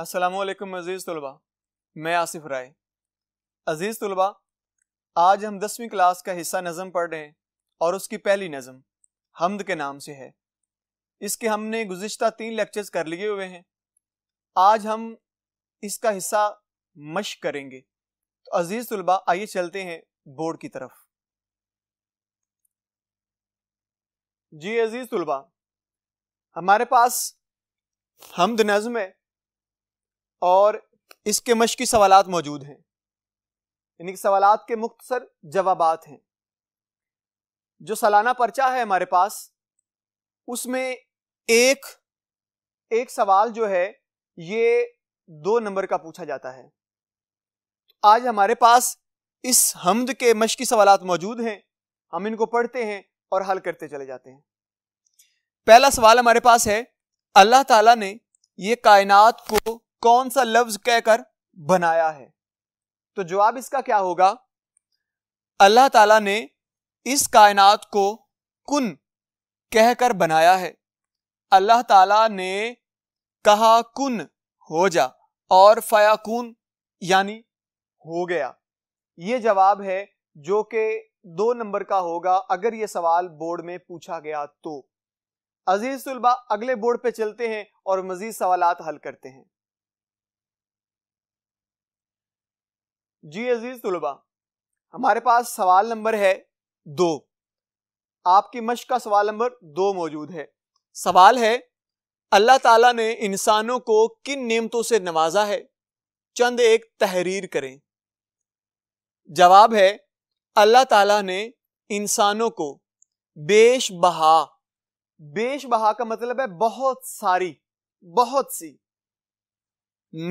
असलकम अज़ीज़ तलबा मैं आसिफ राय अज़ीज़ तलबा आज हम दसवीं क्लास का हिस्सा नज़म पढ़ रहे हैं और उसकी पहली नज़म हमद के नाम से है इसके हमने गुज्त तीन लेक्चर्स कर लिए हुए हैं आज हम इसका हिस्सा मश करेंगे तो अज़ीज़ तलबा आइए चलते हैं बोर्ड की तरफ जी अज़ीज़ तलबा हमारे पास हमद नज़म है और इसके मश की मौजूद हैं यानी कि सवालत के मुख्तर जवाब हैं जो सालाना पर्चा है हमारे पास उसमें एक एक सवाल जो है ये दो नंबर का पूछा जाता है आज हमारे पास इस हमद के मशकी सवाल मौजूद हैं हम इनको पढ़ते हैं और हल करते चले जाते हैं पहला सवाल हमारे पास है अल्लाह ताला ने ये कायनात को कौन सा लफ्ज कहकर बनाया है तो जवाब इसका क्या होगा अल्लाह ताला ने इस कायनात को कुन कहकर बनाया है अल्लाह ताला ने कहा कुन हो जा और फयाकुन यानी हो गया ये जवाब है जो कि दो नंबर का होगा अगर ये सवाल बोर्ड में पूछा गया तो अजीज तुलबा अगले बोर्ड पे चलते हैं और मजीद सवाल हल करते हैं जी अजीज तलबा हमारे पास सवाल नंबर है दो आपकी मश का सवाल नंबर दो मौजूद है सवाल है अल्लाह ताला ने इंसानों को किन नियमतों से नवाजा है चंद एक तहरीर करें जवाब है अल्लाह ताला ने इंसानों को बेश बहा बेश बहा का मतलब है बहुत सारी बहुत सी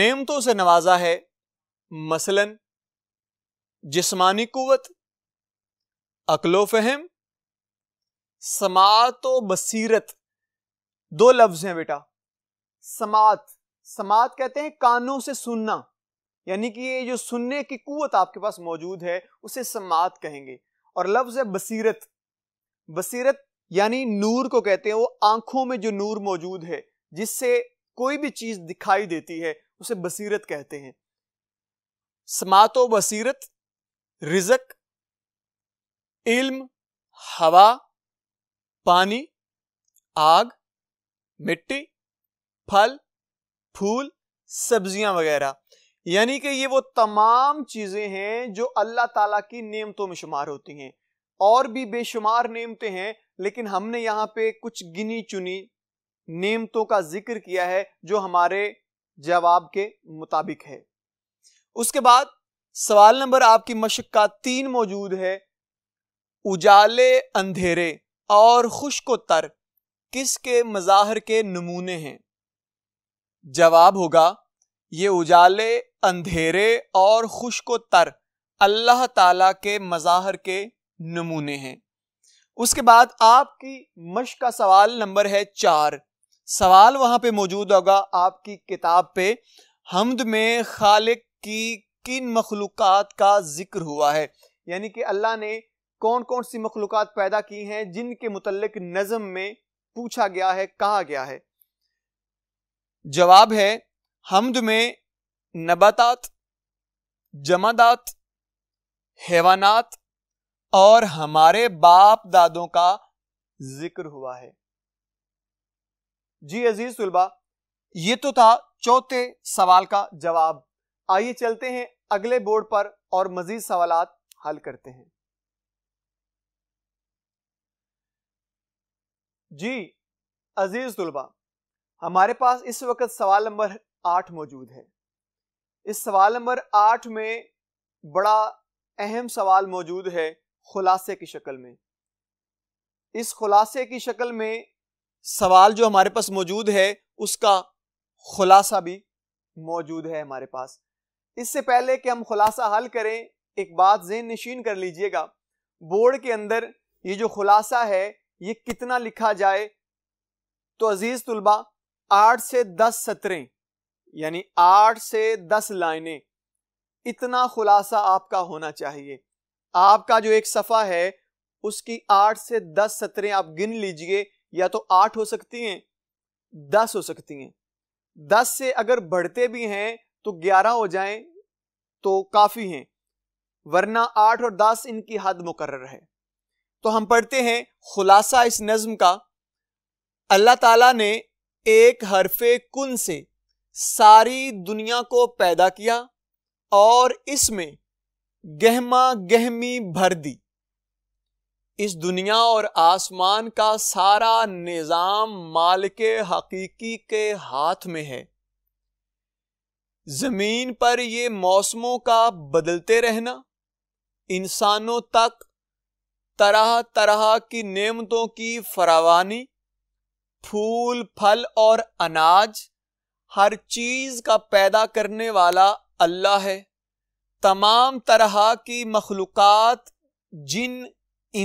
नेमतों से नवाजा है मसलन जिस्मानी कुत अकलो फहम समात व बसीरत दो लफ्ज हैं बेटा समात समात कहते हैं कानों से सुनना यानी कि ये जो सुनने की कुत आपके पास मौजूद है उसे समात कहेंगे और लफ्ज है बसीरत बसीरत यानी नूर को कहते हैं वो आंखों में जो नूर मौजूद है जिससे कोई भी चीज दिखाई देती है उसे बसीरत कहते हैं समात बसीरत रिजक इल्म हवा पानी आग मिट्टी फल फूल सब्जियां वगैरह यानी कि ये वो तमाम चीज़ें हैं जो अल्लाह ताला की नेमतों में शुमार होती हैं और भी बेशुमार नेमतें हैं लेकिन हमने यहाँ पे कुछ गिनी चुनी नेमतों का जिक्र किया है जो हमारे जवाब के मुताबिक है उसके बाद सवाल नंबर आपकी मशक का तीन मौजूद है उजाले अंधेरे और को तर किसके मज़ाहर के नमूने हैं जवाब होगा ये उजाले अंधेरे और खुशको तर अल्लाह ताला के मज़ाहर के नमूने हैं उसके बाद आपकी मश का सवाल नंबर है चार सवाल वहां पे मौजूद होगा आपकी किताब पे हमद में खालिक की किन मखलूक का जिक्र हुआ है यानी कि अल्लाह ने कौन कौन सी मखलूक पैदा की हैं जिनके मुतलक नज़म में पूछा गया है कहा गया है जवाब है हमद में नबातात जमादात हैवानात और हमारे बाप दादों का जिक्र हुआ है जी अजीज तुलबा ये तो था चौथे सवाल का जवाब आइए चलते हैं अगले बोर्ड पर और मजीद सवाल हल करते हैं जी अजीज तुलबा हमारे पास इस वक्त सवाल नंबर आठ मौजूद है इस सवाल नंबर आठ में बड़ा अहम सवाल मौजूद है खुलासे की शक्ल में इस खुलासे की शक्ल में सवाल जो हमारे पास मौजूद है उसका खुलासा भी मौजूद है हमारे पास इससे पहले कि हम खुलासा हल करें एक बात जेन नशीन कर लीजिएगा बोर्ड के अंदर ये जो खुलासा है ये कितना लिखा जाए तो अजीज़ तलबा आठ से दस सत्रें यानी आठ से दस लाइनें इतना खुलासा आपका होना चाहिए आपका जो एक सफ़ा है उसकी आठ से दस सत्रें आप गिन लीजिए या तो आठ हो सकती हैं दस हो सकती हैं दस से अगर बढ़ते भी हैं तो ग्यारह हो जाए तो काफ़ी हैं वरना आठ और दस इनकी हद मुकर है तो हम पढ़ते हैं खुलासा इस नज्म का अल्लाह ताला ने एक हरफे कुन से सारी दुनिया को पैदा किया और इसमें गहमा गहमी भर दी इस दुनिया और आसमान का सारा निज़ाम मालिक हकीकी के हाथ में है जमीन पर ये मौसमों का बदलते रहना इंसानों तक तरह तरह की नेमतों की फरावानी फूल फल और अनाज हर चीज का पैदा करने वाला अल्लाह है तमाम तरह की मखलूक़ात जिन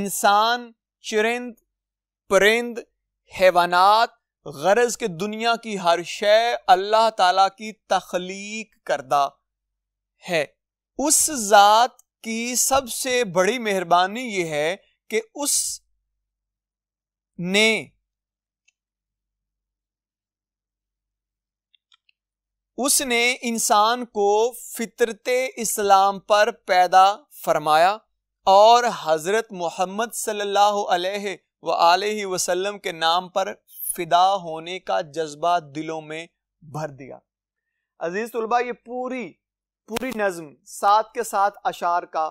इंसान चिरिंद परिंद हैवानात गरज के दुनिया की हर शय अल्लाह ताला की तख्लीक करदा है उस ज़ात की सबसे बड़ी मेहरबानी यह है कि उस ने उसने इंसान को फितरत इस्लाम पर पैदा फरमाया और हज़रत मोहम्मद सल्लल्लाहु अलैहि व वसल्लम के नाम पर फिदा होने का जज्बा दिलों में भर दिया अजीज तलबा ये पूरी पूरी नज्म साथ के साथ अशार का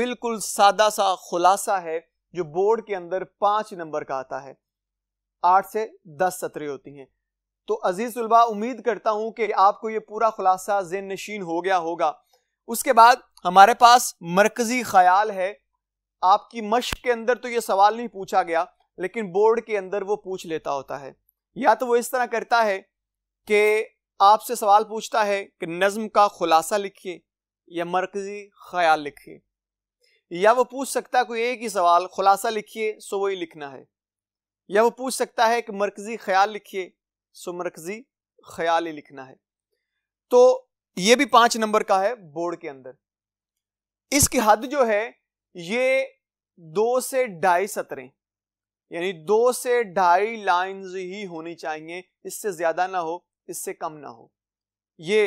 बिल्कुल सादा सा खुलासा है जो बोर्ड के अंदर पांच नंबर का आता है आठ से दस सत्रे होती हैं तो अजीज तलबा उम्मीद करता हूं कि आपको ये पूरा खुलासा जेन नशीन हो गया होगा उसके बाद हमारे पास मरकजी ख्याल है आपकी मश्क के अंदर तो ये सवाल नहीं पूछा गया लेकिन बोर्ड के अंदर वो पूछ लेता होता है या तो वो इस तरह करता है कि आपसे सवाल पूछता है कि नज़म का खुलासा लिखिए या मरकज़ी ख्याल लिखिए या वो पूछ सकता है कोई एक ही सवाल खुलासा लिखिए सो वही लिखना है या वो पूछ सकता है कि मरकज़ी ख्याल लिखिए सो मरकज़ी ख्याल ही लिखना है तो ये भी पांच नंबर का है बोर्ड के अंदर इसकी हद जो है ये दो से ढाई सतरें यानी दो से ढाई लाइंस ही होनी चाहिए इससे ज्यादा ना हो इससे कम ना हो ये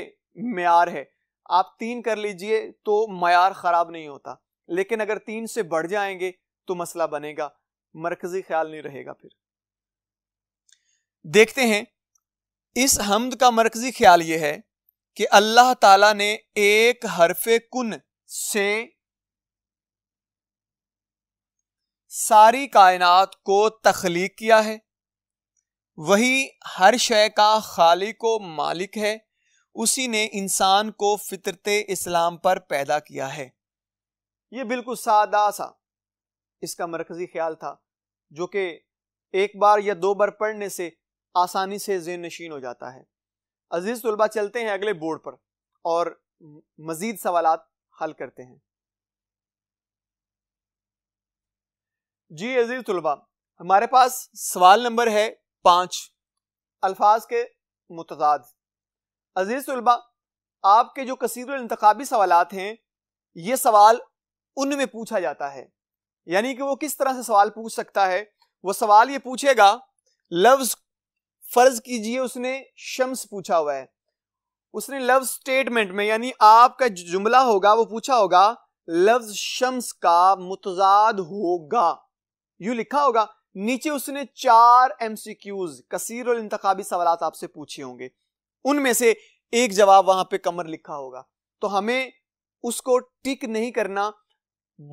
मैार है आप तीन कर लीजिए तो मैार ख़राब नहीं होता लेकिन अगर तीन से बढ़ जाएंगे तो मसला बनेगा मरकजी ख्याल नहीं रहेगा फिर देखते हैं इस हमद का मरकजी ख्याल ये है कि अल्लाह ताला ने एक हरफे कुन से सारी कायनात को तख्लीक किया है वही हर शय का खालिक व मालिक है उसी ने इंसान को फितरत इस्लाम पर पैदा किया है ये बिल्कुल सादा सा इसका मरकज़ी ख्याल था जो कि एक बार या दो बार पढ़ने से आसानी से जेन नशीन हो जाता है अजीज़ तलबा चलते हैं अगले बोर्ड पर और मज़ीद सवाल हल करते हैं जी अजीज तलबा हमारे पास सवाल नंबर है पाँच अल्फाज के मतदाद अजीज तलबा आपके जो कसीर इंतबी सवाल हैं ये सवाल उनमें पूछा जाता है यानी कि वो किस तरह से सवाल पूछ सकता है वो सवाल ये पूछेगा लफ्ज फर्ज कीजिए उसने शम्स पूछा हुआ है उसने लफ्ज स्टेटमेंट में यानी आपका जुमला होगा वो पूछा होगा लफ्ज शम्स का मुतजाद होगा यू लिखा होगा नीचे उसने चार एमसीक्यूज कसीर और सवाल आपसे पूछे होंगे उनमें से एक जवाब वहां पे कमर लिखा होगा तो हमें उसको टिक नहीं करना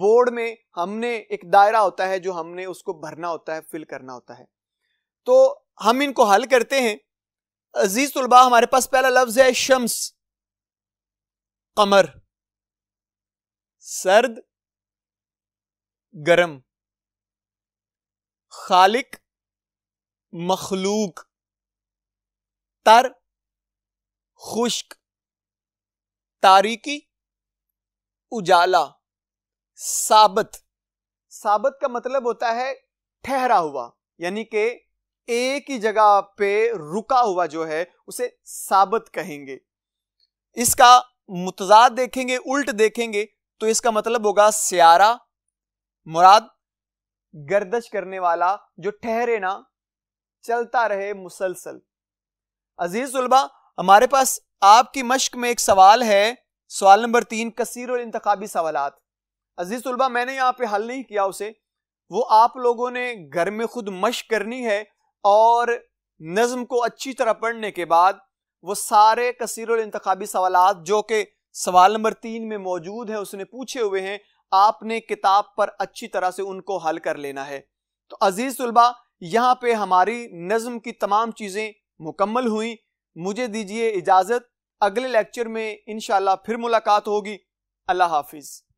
बोर्ड में हमने एक दायरा होता है जो हमने उसको भरना होता है फिल करना होता है तो हम इनको हल करते हैं अजीज तुलबा हमारे पास पहला लफ्ज है शम्स कमर सर्द गरम खालिक मखलूक तर खुश्क तारीकी उजाला साबत साबत का मतलब होता है ठहरा हुआ यानी कि एक ही जगह पे रुका हुआ जो है उसे साबत कहेंगे इसका मुतजाद देखेंगे उल्ट देखेंगे तो इसका मतलब होगा सियारा मुराद गर्दश करने वाला जो ठहरे ना चलता रहे मुसलसल अजीज उलबा हमारे पास आपकी मश्क में एक सवाल है सवाल नंबर तीन कसीर और इंतबी सवाल अजीज उलबा मैंने यहाँ पे हल नहीं किया उसे वो आप लोगों ने घर में खुद मश्क करनी है और नज्म को अच्छी तरह पढ़ने के बाद वो सारे कसीर इंतबी सवाल जो कि सवाल नंबर तीन में मौजूद है उसने पूछे हुए हैं आपने किताब पर अच्छी तरह से उनको हल कर लेना है तो अजीज तलबा यहाँ पे हमारी नज्म की तमाम चीज़ें मुकम्मल हुई मुझे दीजिए इजाज़त अगले लेक्चर में इन फिर मुलाकात होगी अल्लाह हाफिज़